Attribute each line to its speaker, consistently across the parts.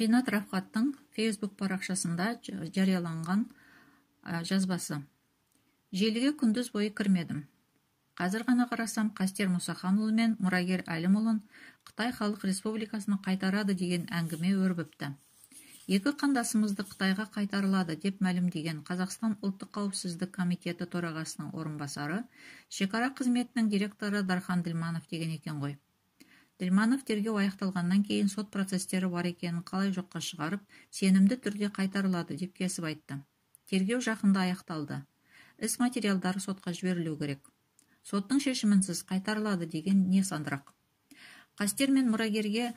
Speaker 1: ринат рафхаттың фейсбук парақшасында жарияланған жазбасы желіге күндіз бойы кірмедім қазір ғана қарасам қастер мұсаханұлы мен мұрагер әлімұлын қытай халық республикасына қайтарады деген әңгіме өрбіпті екі қандасымызды қытайға қайтарылады деп мәлімдеген қазақстан ұлттық қауіпсіздік комитеті төрағасының орынбасары шекара қызметінің директоры дархан ділманов деген екен ғой Ділманов тергеу аяқталғаннан кейін сот процестері бар екенін қалай жоққа шығарып сенімді түрде қайтарылады деп кесіп айтты тергеу жақында аяқталды іс материалдары сотқа жіберілу керек соттың шешімінсіз қайтарылады деген не сандырақ қастер мен мұрагерге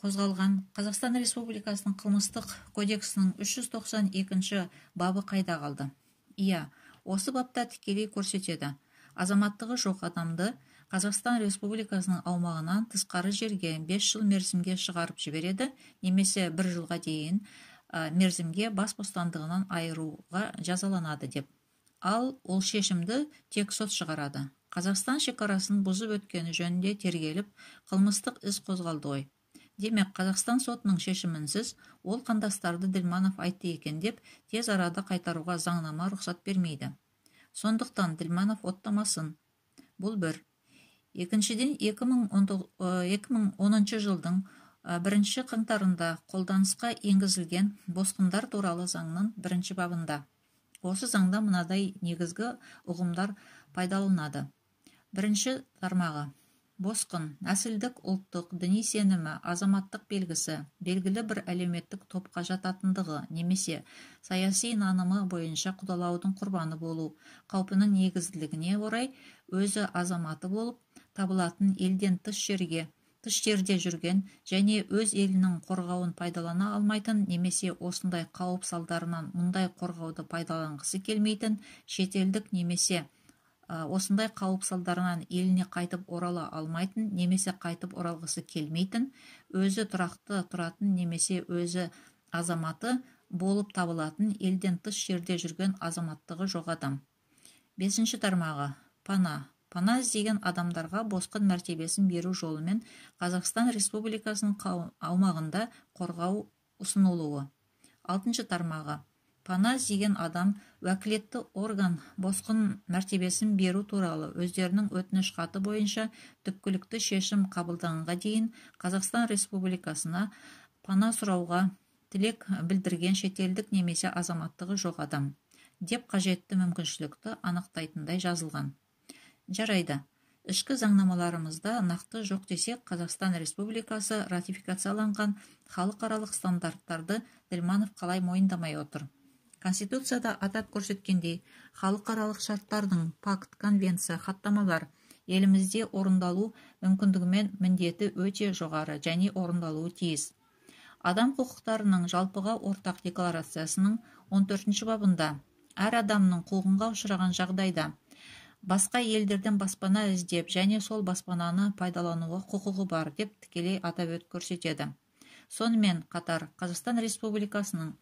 Speaker 1: қозғалған қазақстан республикасының қылмыстық кодексінің 392 бабы қайда қалды иә осы бапта тікелей көрсетеді азаматтығы жоқ адамды қазақстан республикасының аумағынан тысқары жерге 5 жыл мерзімге шығарып жібереді немесе 1 жылға дейін мерзімге бас бостандығынан айыруға жазаланады деп ал ол шешімді тек сот шығарады қазақстан шекарасын бұзып өткені жөнінде тергеліп қылмыстық із қозғалды ғой демек қазақстан сотының шешімінсіз ол қандастарды ділманов айтты екен деп тез арада қайтаруға заңнама рұқсат бермейді сондықтан ділманов оттамасын бұл бір екіншіден 2010 э, жылдың э, бірінші қаңтарында қолданысқа енгізілген босқындар туралы заңның бірінші бабында осы заңда мынадай негізгі ұғымдар пайдаланылады бірінші тармағы босқын нәсілдік ұлттық діни сенімі азаматтық белгісі белгілі бір әлеуметтік топқа жататындығы немесе саяси нанымы бойынша құдалаудың құрбаны болу қаупінің негізділігіне орай өзі азаматы болып табылатын елден тыс жерге тыс жерде жүрген және өз елінің қорғауын пайдалана алмайтын немесе осындай қауіп салдарынан мұндай қорғауды пайдаланғысы келмейтін шетелдік немесе осындай қауіп салдарынан еліне қайтып орала алмайтын немесе қайтып оралғысы келмейтін өзі тұрақты тұратын немесе өзі азаматы болып табылатын елден тыс жерде жүрген азаматтығы жоқ адам бесінші тармағы пана пана іздеген адамдарға босқын мәртебесін беру жолымен қазақстан республикасының аумағында қорғау ұсынылуы алтыншы тармағы пана іздеген адам уәкілетті орган босқын мәртебесін беру туралы өздерінің өтініш хаты бойынша түпкілікті шешім қабылдағанға дейін қазақстан республикасына пана сұрауға тілек білдірген шетелдік немесе азаматтығы жоқ адам деп қажетті мүмкіншілікті анықтайтындай жазылған жарайды ішкі заңнамаларымызда нақты жоқ десек қазақстан республикасы ратификацияланған халықаралық стандарттарды ділманов қалай мойындамай отыр конституцияда атап көрсеткендей халықаралық шарттардың пакт конвенция хаттамалар елімізде орындалу мүмкіндігімен міндеті өте жоғары және орындалуы тиіс адам құқықтарының жалпыға ортақ декларациясының 14 бабында әр адамның қуғынға ұшыраған жағдайда басқа елдерден баспана іздеп және сол баспананы пайдалануға құқығы бар деп тікелей атап көрсетеді сонымен қатар қазақстан республикасының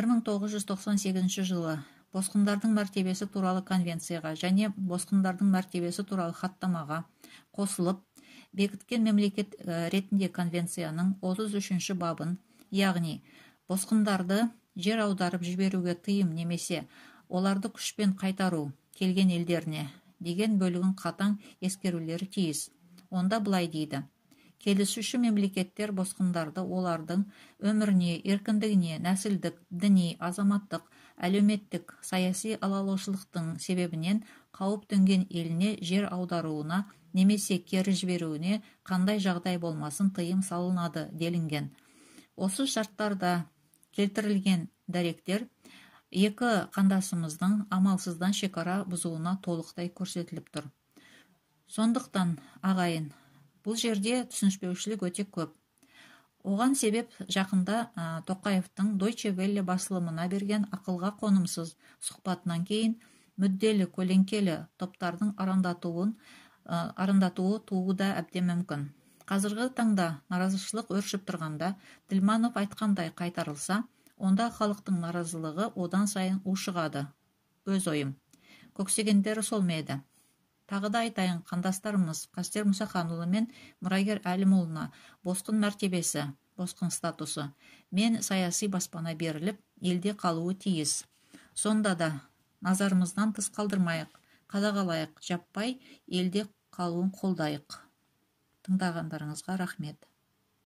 Speaker 1: 1998 жылы босқындардың мәртебесі туралы конвенцияға және босқындардың мәртебесі туралы хаттамаға қосылып бекіткен мемлекет э, ретінде конвенцияның 33 бабын яғни босқындарды жер аударып жіберуге тыйым немесе оларды күшпен қайтару келген елдеріне деген бөлігін қатаң ескерулері тиіс онда былай дейді келісуші мемлекеттер босқындарды олардың өміріне еркіндігіне нәсілдік діни азаматтық әлеуметтік саяси алалаушылықтың себебінен қауіп төнген еліне жер аударуына немесе кері жіберуіне қандай жағдай болмасын тыйым салынады делінген осы шарттарда келтірілген дәректер екі қандасымыздың амалсыздан шекара бұзуына толықтай көрсетіліп тұр сондықтан ағайын бұл жерде түсініспеушілік өте көп оған себеп жақында ә, тоқаевтың дойче велле басылымына берген ақылға қонымсыз сұхбатынан кейін мүдделі көлеңкелі топтардың арандатуын ә, арандатуы тууы да әбден мүмкін қазіргі таңда наразышылық өршіп тұрғанда ділманов айтқандай қайтарылса онда халықтың наразылығы одан сайын ушығады өз ойым көксегендері сол ма еді тағы да айтайын қандастарымыз қастер мұсаханұлы мен мұрагер әлімұлына босқын мәртебесі босқын статусы мен саяси баспана беріліп елде қалуы тиіс сонда да назарымыздан тыс қалдырмайық қадағалайық жаппай елде қалуын қолдайық тыңдағандарыңызға рахмет